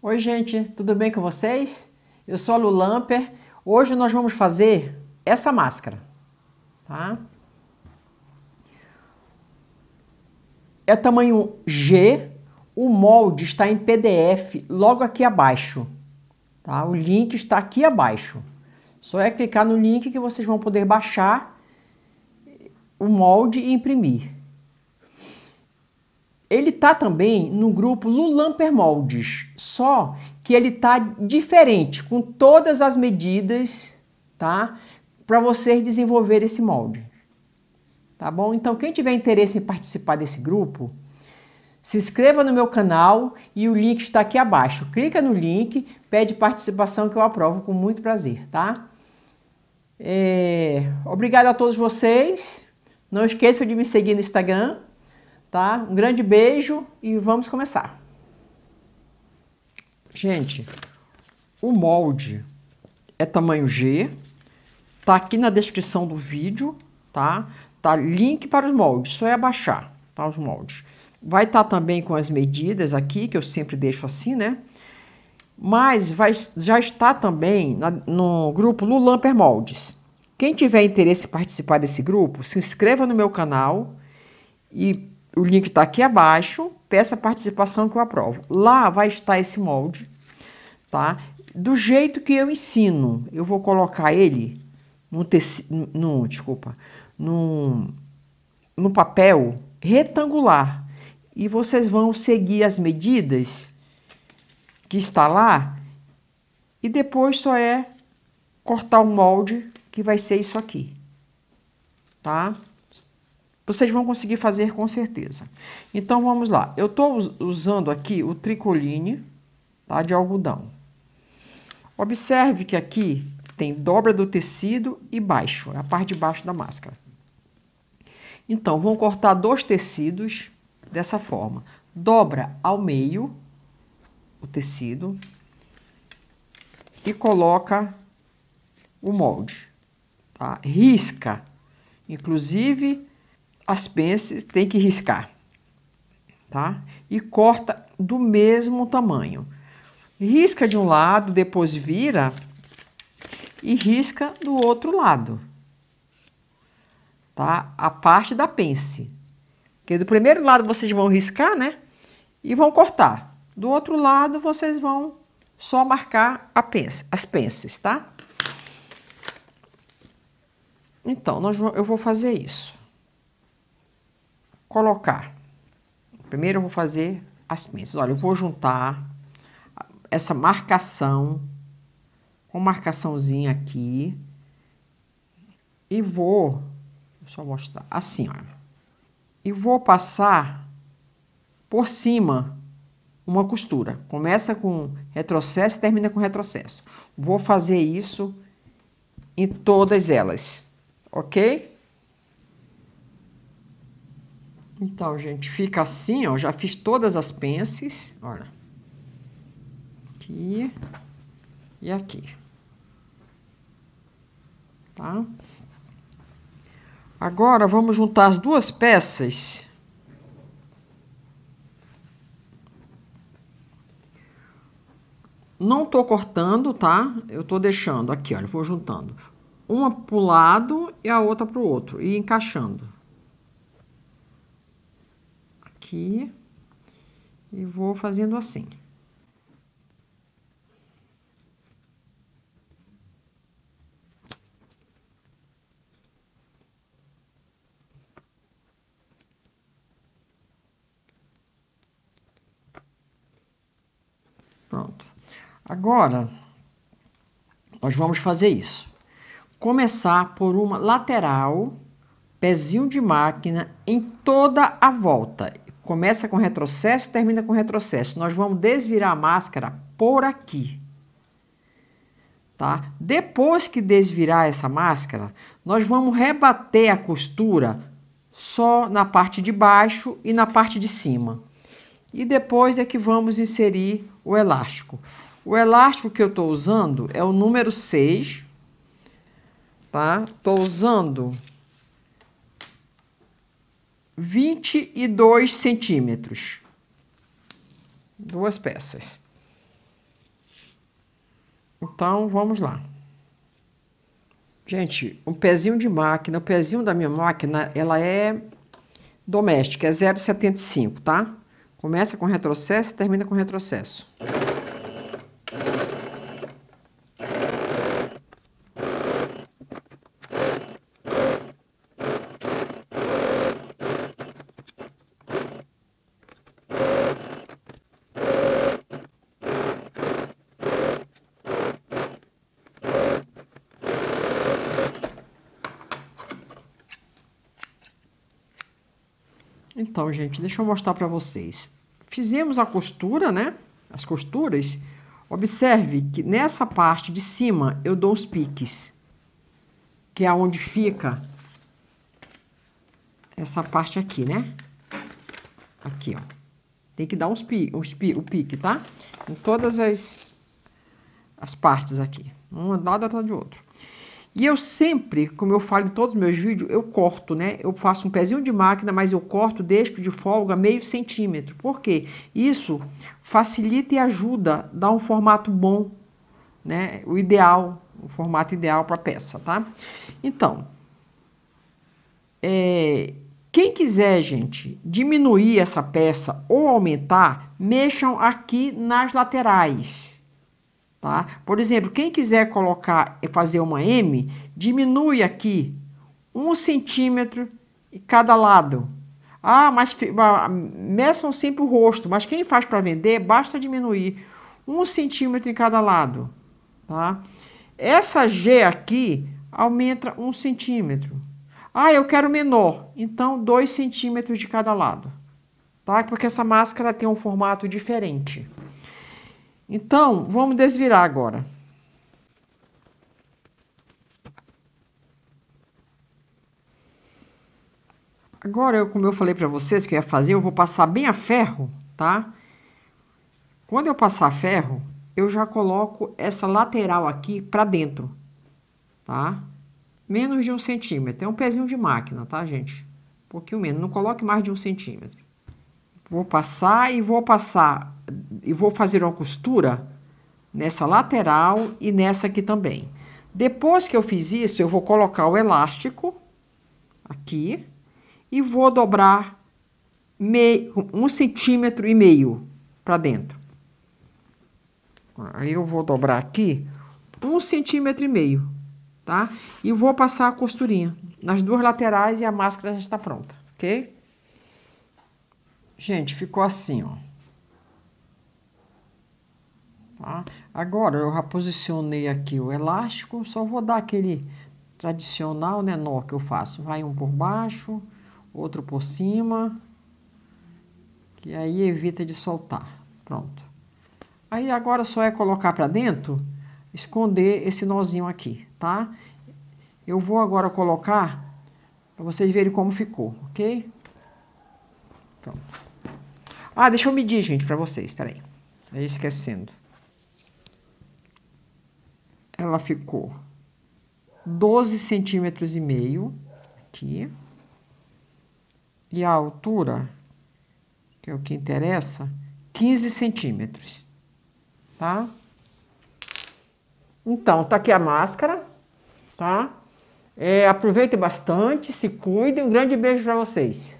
Oi, gente, tudo bem com vocês? Eu sou a Lu Lamper. Hoje nós vamos fazer essa máscara, tá? É tamanho G, o molde está em PDF logo aqui abaixo, tá? O link está aqui abaixo. Só é clicar no link que vocês vão poder baixar o molde e imprimir. Ele tá também no grupo Lulamper Moldes, só que ele tá diferente, com todas as medidas, tá? Para vocês desenvolver esse molde. Tá bom? Então, quem tiver interesse em participar desse grupo, se inscreva no meu canal e o link está aqui abaixo. Clica no link, pede participação que eu aprovo com muito prazer, tá? É... Obrigado a todos vocês. Não esqueçam de me seguir no Instagram, tá? Um grande beijo e vamos começar. Gente, o molde é tamanho G, tá aqui na descrição do vídeo, tá? Tá link para os moldes, só é baixar, tá? Os moldes. Vai estar tá também com as medidas aqui, que eu sempre deixo assim, né? Mas vai, já está também na, no grupo Lulamper Moldes. Quem tiver interesse em participar desse grupo, se inscreva no meu canal e o link está aqui abaixo. Peça participação que eu aprovo. Lá vai estar esse molde, tá? Do jeito que eu ensino. Eu vou colocar ele no tecido, no, desculpa, no, no papel retangular. E vocês vão seguir as medidas que está lá e depois só é cortar o molde que vai ser isso aqui, tá? Vocês vão conseguir fazer com certeza. Então vamos lá. Eu estou usando aqui o tricoline tá, de algodão. Observe que aqui tem dobra do tecido e baixo, é a parte de baixo da máscara. Então, vão cortar dois tecidos dessa forma. Dobra ao meio o tecido e coloca o molde, tá? Risca, inclusive as pences tem que riscar, tá? E corta do mesmo tamanho. Risca de um lado, depois vira e risca do outro lado, tá? A parte da pence. Porque do primeiro lado vocês vão riscar, né? E vão cortar. Do outro lado vocês vão só marcar a pence, as pences, tá? Então, nós, eu vou fazer isso colocar. Primeiro eu vou fazer as pinças. Olha, eu vou juntar essa marcação com marcaçãozinha aqui e vou, só mostrar, assim, olha. E vou passar por cima uma costura. Começa com retrocesso e termina com retrocesso. Vou fazer isso em todas elas, ok? Então, gente, fica assim, ó. Já fiz todas as pences, olha. Aqui e aqui. Tá? Agora, vamos juntar as duas peças. Não tô cortando, tá? Eu tô deixando aqui, olha, vou juntando. Uma pro lado e a outra pro outro, e encaixando aqui e vou fazendo assim. Pronto. Agora, nós vamos fazer isso. Começar por uma lateral, pezinho de máquina, em toda a volta. Começa com retrocesso, termina com retrocesso. Nós vamos desvirar a máscara por aqui. Tá? Depois que desvirar essa máscara, nós vamos rebater a costura só na parte de baixo e na parte de cima. E depois é que vamos inserir o elástico. O elástico que eu estou usando é o número 6, tá? Estou usando 22 centímetros. Duas peças. Então, vamos lá. Gente, um pezinho de máquina, o pezinho da minha máquina, ela é doméstica, é 0,75, tá? Começa com retrocesso e termina com retrocesso. Então, gente, deixa eu mostrar para vocês. Fizemos a costura, né? As costuras. Observe que nessa parte de cima eu dou os piques, que é onde fica essa parte aqui, né? Aqui, ó. Tem que dar uns pi, uns pi, o pique, tá? Em todas as, as partes aqui. Uma lado atrás de outro. E eu sempre, como eu falo em todos os meus vídeos, eu corto, né? Eu faço um pezinho de máquina, mas eu corto, deixo de folga meio centímetro. Por quê? Isso facilita e ajuda, dá um formato bom, né? O ideal, o formato ideal para a peça, tá? Então, é, quem quiser, gente, diminuir essa peça ou aumentar, mexam aqui nas laterais, Tá? Por exemplo, quem quiser colocar e fazer uma M, diminui aqui um centímetro em cada lado. Ah, mas meçam sempre o rosto, mas quem faz para vender, basta diminuir um centímetro em cada lado. Tá? Essa G aqui aumenta um centímetro. Ah, eu quero menor, então dois centímetros de cada lado. Tá? Porque essa máscara tem um formato diferente. Então, vamos desvirar agora. Agora, eu, como eu falei para vocês que eu ia fazer, eu vou passar bem a ferro, tá? Quando eu passar a ferro, eu já coloco essa lateral aqui para dentro, tá? Menos de um centímetro. É um pezinho de máquina, tá, gente? Um pouquinho menos. Não coloque mais de um centímetro. Vou passar e vou passar e vou fazer uma costura nessa lateral e nessa aqui também. Depois que eu fiz isso, eu vou colocar o elástico aqui e vou dobrar meio, um centímetro e meio para dentro. Aí eu vou dobrar aqui um centímetro e meio, tá? E vou passar a costurinha nas duas laterais e a máscara já está pronta, ok? Gente, ficou assim, ó. Tá? Agora, eu já posicionei aqui o elástico, só vou dar aquele tradicional, né, nó que eu faço. Vai um por baixo, outro por cima, que aí evita de soltar. Pronto. Aí, agora só é colocar para dentro, esconder esse nozinho aqui, tá? Eu vou agora colocar para vocês verem como ficou, ok? Pronto. Ah, deixa eu medir, gente, para vocês, peraí. Aí esquecendo. Ela ficou 12 centímetros e meio aqui. E a altura, que é o que interessa, 15 centímetros, tá? Então, tá aqui a máscara, tá? É, aproveitem bastante, se cuidem. Um grande beijo para vocês.